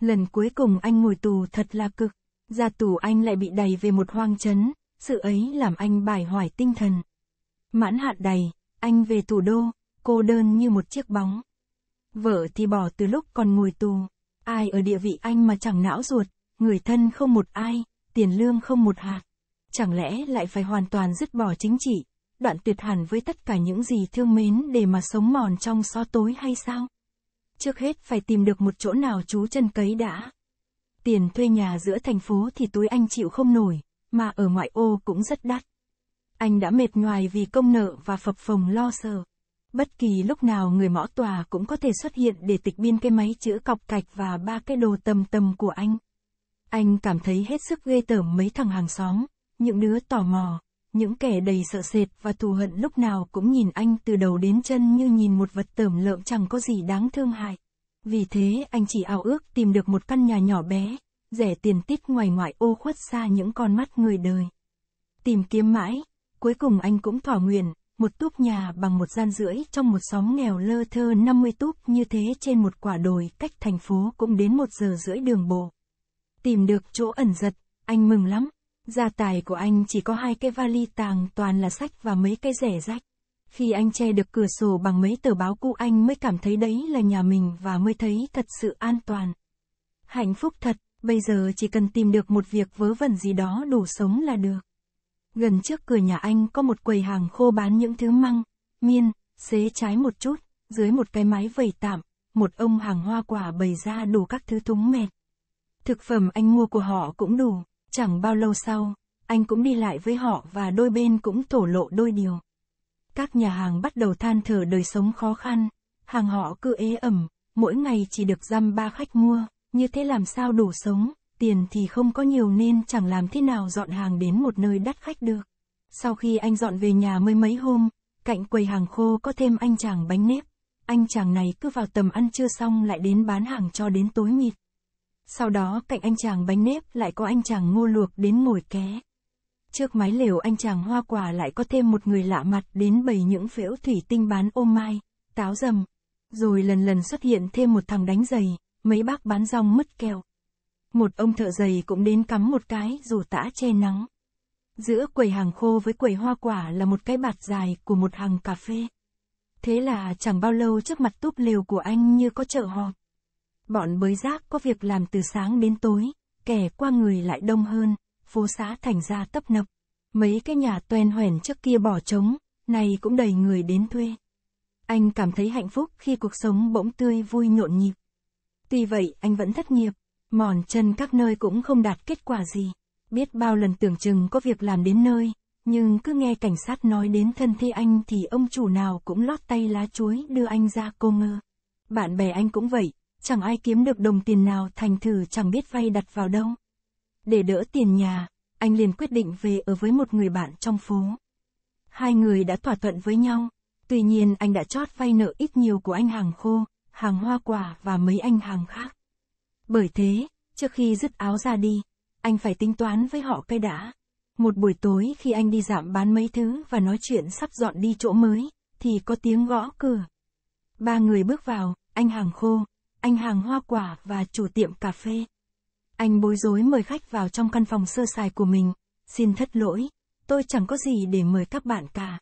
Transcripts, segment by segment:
Lần cuối cùng anh ngồi tù thật là cực, ra tù anh lại bị đầy về một hoang trấn, sự ấy làm anh bài hoài tinh thần. Mãn hạn đầy, anh về thủ đô, cô đơn như một chiếc bóng. Vợ thì bỏ từ lúc còn ngồi tù, ai ở địa vị anh mà chẳng não ruột, người thân không một ai, tiền lương không một hạt. Chẳng lẽ lại phải hoàn toàn dứt bỏ chính trị, đoạn tuyệt hẳn với tất cả những gì thương mến để mà sống mòn trong xó tối hay sao? trước hết phải tìm được một chỗ nào trú chân cấy đã. Tiền thuê nhà giữa thành phố thì túi anh chịu không nổi, mà ở ngoại ô cũng rất đắt. Anh đã mệt nhoài vì công nợ và phập phồng lo sợ. Bất kỳ lúc nào người mõ tòa cũng có thể xuất hiện để tịch biên cái máy chữa cọc cạch và ba cái đồ tầm tầm của anh. Anh cảm thấy hết sức ghê tởm mấy thằng hàng xóm, những đứa tò mò, những kẻ đầy sợ sệt và thù hận lúc nào cũng nhìn anh từ đầu đến chân như nhìn một vật tởm lợm chẳng có gì đáng thương hại. Vì thế anh chỉ ao ước tìm được một căn nhà nhỏ bé, rẻ tiền tít ngoài ngoại ô khuất xa những con mắt người đời. Tìm kiếm mãi, cuối cùng anh cũng thỏa nguyện, một túp nhà bằng một gian rưỡi trong một xóm nghèo lơ thơ 50 túp như thế trên một quả đồi cách thành phố cũng đến một giờ rưỡi đường bộ. Tìm được chỗ ẩn giật, anh mừng lắm. Gia tài của anh chỉ có hai cái vali tàng toàn là sách và mấy cái rẻ rách. Khi anh che được cửa sổ bằng mấy tờ báo cũ anh mới cảm thấy đấy là nhà mình và mới thấy thật sự an toàn. Hạnh phúc thật, bây giờ chỉ cần tìm được một việc vớ vẩn gì đó đủ sống là được. Gần trước cửa nhà anh có một quầy hàng khô bán những thứ măng, miên, xế trái một chút, dưới một cái mái vầy tạm, một ông hàng hoa quả bày ra đủ các thứ thúng mệt. Thực phẩm anh mua của họ cũng đủ. Chẳng bao lâu sau, anh cũng đi lại với họ và đôi bên cũng thổ lộ đôi điều. Các nhà hàng bắt đầu than thở đời sống khó khăn, hàng họ cứ ế ẩm, mỗi ngày chỉ được dăm ba khách mua, như thế làm sao đủ sống, tiền thì không có nhiều nên chẳng làm thế nào dọn hàng đến một nơi đắt khách được. Sau khi anh dọn về nhà mới mấy hôm, cạnh quầy hàng khô có thêm anh chàng bánh nếp. Anh chàng này cứ vào tầm ăn chưa xong lại đến bán hàng cho đến tối mịt. Sau đó cạnh anh chàng bánh nếp lại có anh chàng ngô luộc đến ngồi ké. Trước mái lều anh chàng hoa quả lại có thêm một người lạ mặt đến bày những phễu thủy tinh bán ô mai, táo dầm. Rồi lần lần xuất hiện thêm một thằng đánh giày, mấy bác bán rong mứt keo. Một ông thợ giày cũng đến cắm một cái dù tã che nắng. Giữa quầy hàng khô với quầy hoa quả là một cái bạt dài của một hàng cà phê. Thế là chẳng bao lâu trước mặt túp lều của anh như có chợ họp. Bọn bới rác có việc làm từ sáng đến tối, kẻ qua người lại đông hơn, phố xã thành ra tấp nập. Mấy cái nhà toen hoẻn trước kia bỏ trống, nay cũng đầy người đến thuê. Anh cảm thấy hạnh phúc khi cuộc sống bỗng tươi vui nhộn nhịp. Tuy vậy anh vẫn thất nghiệp, mòn chân các nơi cũng không đạt kết quả gì. Biết bao lần tưởng chừng có việc làm đến nơi, nhưng cứ nghe cảnh sát nói đến thân thi anh thì ông chủ nào cũng lót tay lá chuối đưa anh ra cô ngơ. Bạn bè anh cũng vậy, chẳng ai kiếm được đồng tiền nào thành thử chẳng biết vay đặt vào đâu. Để đỡ tiền nhà, anh liền quyết định về ở với một người bạn trong phố. Hai người đã thỏa thuận với nhau, tuy nhiên anh đã chót vay nợ ít nhiều của anh hàng khô, hàng hoa quả và mấy anh hàng khác. Bởi thế, trước khi dứt áo ra đi, anh phải tính toán với họ cây đã. Một buổi tối khi anh đi giảm bán mấy thứ và nói chuyện sắp dọn đi chỗ mới, thì có tiếng gõ cửa. Ba người bước vào, anh hàng khô, anh hàng hoa quả và chủ tiệm cà phê. Anh bối rối mời khách vào trong căn phòng sơ sài của mình, xin thất lỗi, tôi chẳng có gì để mời các bạn cả.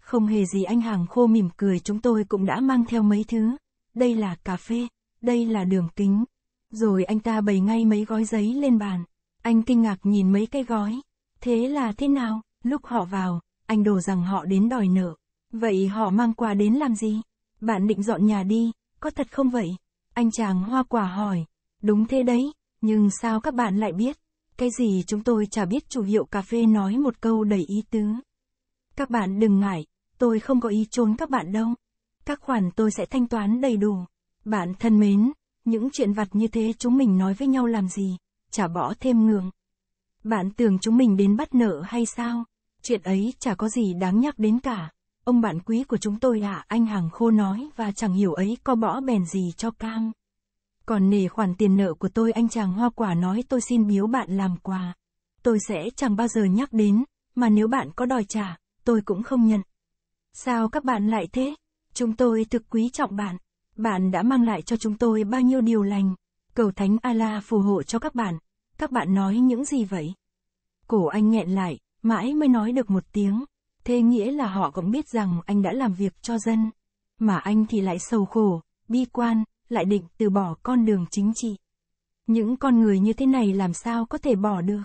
Không hề gì anh hàng khô mỉm cười chúng tôi cũng đã mang theo mấy thứ. Đây là cà phê, đây là đường kính. Rồi anh ta bày ngay mấy gói giấy lên bàn. Anh kinh ngạc nhìn mấy cái gói. Thế là thế nào? Lúc họ vào, anh đồ rằng họ đến đòi nợ. Vậy họ mang quà đến làm gì? Bạn định dọn nhà đi, có thật không vậy? Anh chàng hoa quả hỏi, đúng thế đấy, nhưng sao các bạn lại biết? Cái gì chúng tôi chả biết chủ hiệu cà phê nói một câu đầy ý tứ. Các bạn đừng ngại, tôi không có ý trốn các bạn đâu. Các khoản tôi sẽ thanh toán đầy đủ. Bạn thân mến, những chuyện vặt như thế chúng mình nói với nhau làm gì, chả bỏ thêm ngường. Bạn tưởng chúng mình đến bắt nợ hay sao? Chuyện ấy chả có gì đáng nhắc đến cả. Ông bạn quý của chúng tôi ạ, à, anh hàng khô nói và chẳng hiểu ấy có bỏ bèn gì cho cam. Còn nề khoản tiền nợ của tôi anh chàng hoa quả nói tôi xin biếu bạn làm quà. Tôi sẽ chẳng bao giờ nhắc đến, mà nếu bạn có đòi trả, tôi cũng không nhận. Sao các bạn lại thế? Chúng tôi thực quý trọng bạn. Bạn đã mang lại cho chúng tôi bao nhiêu điều lành. Cầu Thánh Ala phù hộ cho các bạn. Các bạn nói những gì vậy? Cổ anh nghẹn lại, mãi mới nói được một tiếng. Thế nghĩa là họ cũng biết rằng anh đã làm việc cho dân. Mà anh thì lại sầu khổ, bi quan, lại định từ bỏ con đường chính trị. Những con người như thế này làm sao có thể bỏ được?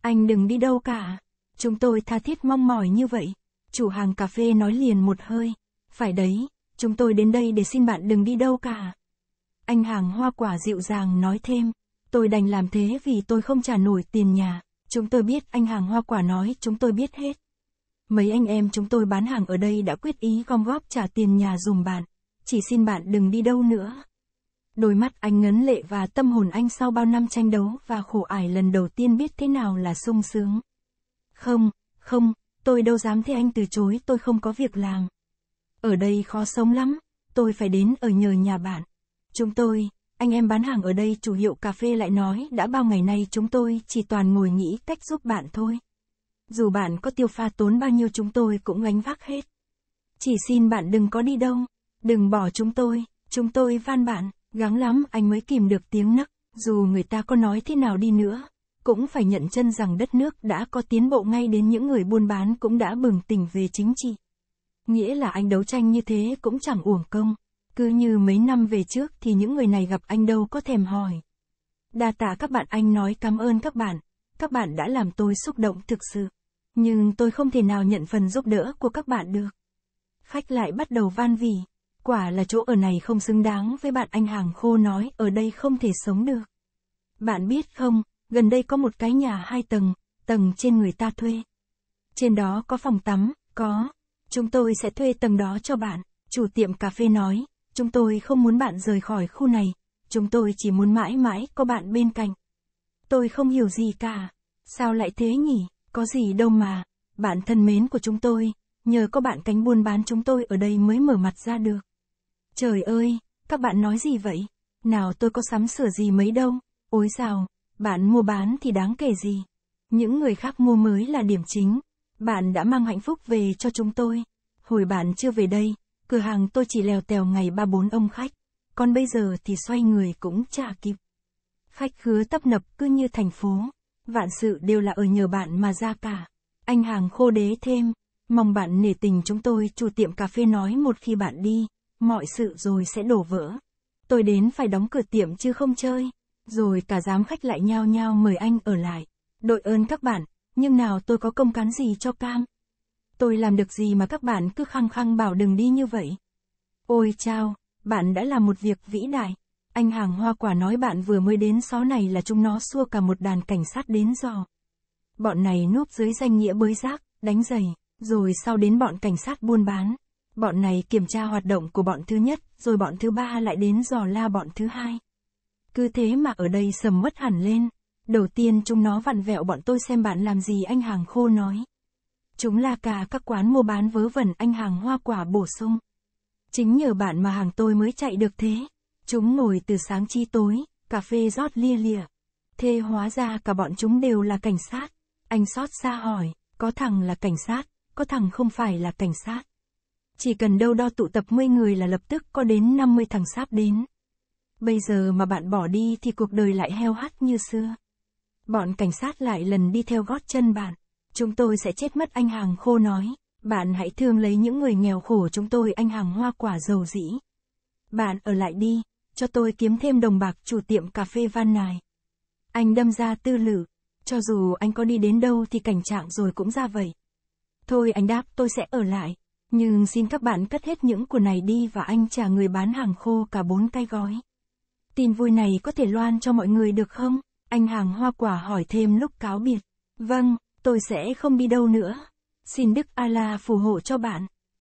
Anh đừng đi đâu cả. Chúng tôi tha thiết mong mỏi như vậy. Chủ hàng cà phê nói liền một hơi. Phải đấy, chúng tôi đến đây để xin bạn đừng đi đâu cả. Anh hàng hoa quả dịu dàng nói thêm. Tôi đành làm thế vì tôi không trả nổi tiền nhà. Chúng tôi biết anh hàng hoa quả nói chúng tôi biết hết. Mấy anh em chúng tôi bán hàng ở đây đã quyết ý gom góp trả tiền nhà dùm bạn. Chỉ xin bạn đừng đi đâu nữa. Đôi mắt anh ngấn lệ và tâm hồn anh sau bao năm tranh đấu và khổ ải lần đầu tiên biết thế nào là sung sướng. Không, không, tôi đâu dám thế anh từ chối tôi không có việc làm. Ở đây khó sống lắm, tôi phải đến ở nhờ nhà bạn. Chúng tôi, anh em bán hàng ở đây chủ hiệu cà phê lại nói đã bao ngày nay chúng tôi chỉ toàn ngồi nghĩ cách giúp bạn thôi. Dù bạn có tiêu pha tốn bao nhiêu chúng tôi cũng gánh vác hết. Chỉ xin bạn đừng có đi đâu, đừng bỏ chúng tôi, chúng tôi van bạn, gắng lắm anh mới kìm được tiếng nấc, dù người ta có nói thế nào đi nữa, cũng phải nhận chân rằng đất nước đã có tiến bộ ngay đến những người buôn bán cũng đã bừng tỉnh về chính trị. Nghĩa là anh đấu tranh như thế cũng chẳng uổng công, cứ như mấy năm về trước thì những người này gặp anh đâu có thèm hỏi. Đa tạ các bạn anh nói cảm ơn các bạn, các bạn đã làm tôi xúc động thực sự. Nhưng tôi không thể nào nhận phần giúp đỡ của các bạn được. Khách lại bắt đầu van vỉ. Quả là chỗ ở này không xứng đáng với bạn anh hàng khô nói ở đây không thể sống được. Bạn biết không, gần đây có một cái nhà hai tầng, tầng trên người ta thuê. Trên đó có phòng tắm, có. Chúng tôi sẽ thuê tầng đó cho bạn. Chủ tiệm cà phê nói, chúng tôi không muốn bạn rời khỏi khu này, chúng tôi chỉ muốn mãi mãi có bạn bên cạnh. Tôi không hiểu gì cả. Sao lại thế nhỉ? Có gì đâu mà, bạn thân mến của chúng tôi, nhờ có bạn cánh buôn bán chúng tôi ở đây mới mở mặt ra được. Trời ơi, các bạn nói gì vậy? Nào tôi có sắm sửa gì mấy đâu, ôi sao bạn mua bán thì đáng kể gì. Những người khác mua mới là điểm chính. Bạn đã mang hạnh phúc về cho chúng tôi. Hồi bạn chưa về đây, cửa hàng tôi chỉ lèo tèo ngày ba bốn ông khách. Còn bây giờ thì xoay người cũng chả kịp. Khách khứa tấp nập cứ như thành phố vạn sự đều là ở nhờ bạn mà ra cả. Anh hàng khô đế thêm, mong bạn nể tình chúng tôi chủ tiệm cà phê nói một khi bạn đi, mọi sự rồi sẽ đổ vỡ. Tôi đến phải đóng cửa tiệm chứ không chơi. Rồi cả giám khách lại nhao nhao mời anh ở lại. Đội ơn các bạn, nhưng nào tôi có công cán gì cho cam. Tôi làm được gì mà các bạn cứ khăng khăng bảo đừng đi như vậy. Ôi chao, bạn đã làm một việc vĩ đại. Anh hàng hoa quả nói bạn vừa mới đến xó này là chúng nó xua cả một đàn cảnh sát đến dò. Bọn này núp dưới danh nghĩa bới rác, đánh giày, rồi sau đến bọn cảnh sát buôn bán. Bọn này kiểm tra hoạt động của bọn thứ nhất, rồi bọn thứ ba lại đến dò la bọn thứ hai. Cứ thế mà ở đây sầm mất hẳn lên. Đầu tiên chúng nó vặn vẹo bọn tôi xem bạn làm gì anh hàng khô nói. Chúng là cả các quán mua bán vớ vẩn anh hàng hoa quả bổ sung. Chính nhờ bạn mà hàng tôi mới chạy được thế. Chúng ngồi từ sáng chi tối, cà phê rót lia lịa. Thế hóa ra cả bọn chúng đều là cảnh sát. Anh xót xa hỏi, có thằng là cảnh sát, có thằng không phải là cảnh sát. Chỉ cần đâu đo tụ tập 10 người là lập tức có đến 50 thằng sáp đến. Bây giờ mà bạn bỏ đi thì cuộc đời lại heo hắt như xưa. Bọn cảnh sát lại lần đi theo gót chân bạn. Chúng tôi sẽ chết mất anh hàng khô nói. Bạn hãy thương lấy những người nghèo khổ chúng tôi anh hàng hoa quả giàu dĩ. Bạn ở lại đi, cho tôi kiếm thêm đồng bạc chủ tiệm cà phê van nài. Anh đâm ra tư lự cho dù anh có đi đến đâu thì cảnh trạng rồi cũng ra vậy. Thôi anh đáp tôi sẽ ở lại, nhưng xin các bạn cất hết những của này đi và anh trả người bán hàng khô cả bốn cái gói. Tin vui này có thể loan cho mọi người được không? Anh hàng hoa quả hỏi thêm lúc cáo biệt. Vâng, tôi sẽ không đi đâu nữa. Xin Đức Ala phù hộ cho bạn.